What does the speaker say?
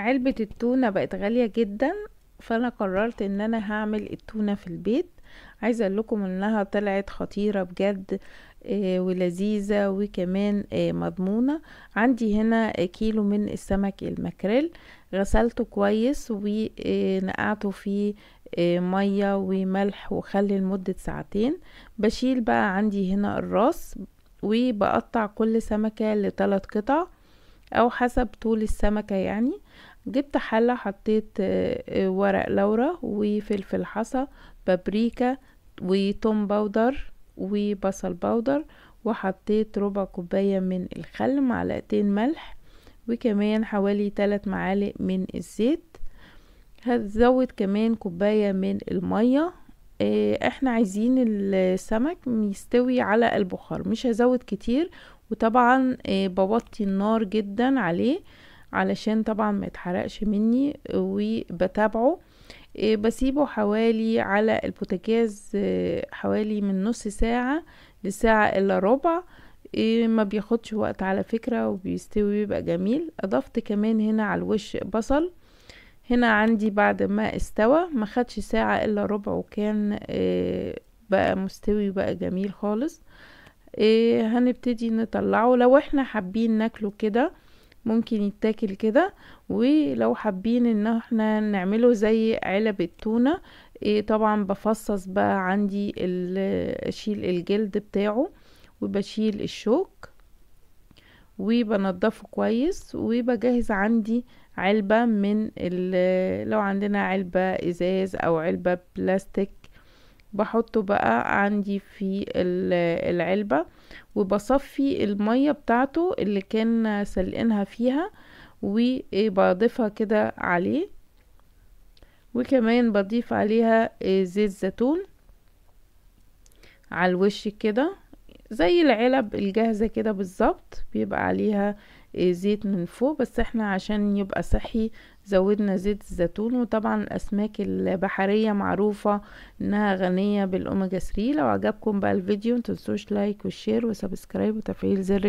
علبة التونة بقت غالية جدا فانا قررت ان انا هعمل التونة في البيت عايزة اقول لكم انها طلعت خطيرة بجد آه، ولذيذة وكمان آه، مضمونة عندي هنا آه، كيلو من السمك المكريل غسلته كويس ونقعته في مية وملح وخل لمدة ساعتين بشيل بقى عندي هنا الراس وبقطع كل سمكة لثلاث قطع او حسب طول السمكة يعني جبت حلة حطيت آه، آه، ورق لورا وفلفل حصى بابريكا وتوم باودر وبصل باودر وحطيت ربع كوباية من الخل معلقتين ملح وكمان حوالي ثلاث معالق من الزيت هتزود كمان كوباية من المية آه، احنا عايزين السمك يستوي على البخار مش هزود كتير وطبعا بوطي النار جدا عليه علشان طبعا ما يتحرقش مني وبتابعه آه، بسيبه حوالي على البوتاجاز آه، حوالي من نص ساعة لساعة الا ربع آه، ما بياخدش وقت على فكرة وبيستوي بيبقى جميل اضفت كمان هنا على الوش بصل هنا عندي بعد ما استوى ما خدش ساعة الا ربع وكان بقى مستوي بقى جميل خالص هنبتدي نطلعه لو احنا حابين ناكله كده ممكن يتاكل كده ولو حابين ان احنا نعمله زي علب التونة إيه طبعا بفصص بقى عندي اشيل الجلد بتاعه وبشيل الشوك وبنضفه كويس وبجهز عندي علبة من لو عندنا علبة ازاز او علبة بلاستيك بحطه بقى عندي في العلبة وبصفي المية بتاعته اللي كان سلقينها فيها وبضيفها كده عليه وكمان بضيف عليها آه، زيت زيتون على الوش كده زي العلب الجاهزة كده بالظبط بيبقى عليها آه، زيت من فوق بس احنا عشان يبقى صحي زودنا زيت الزيتون وطبعا الاسماك البحرية معروفة انها غنية بالاوميجا 3 لو عجبكم بقى الفيديو متنسوش لايك وشير وسبسكرايب وتفعيل زر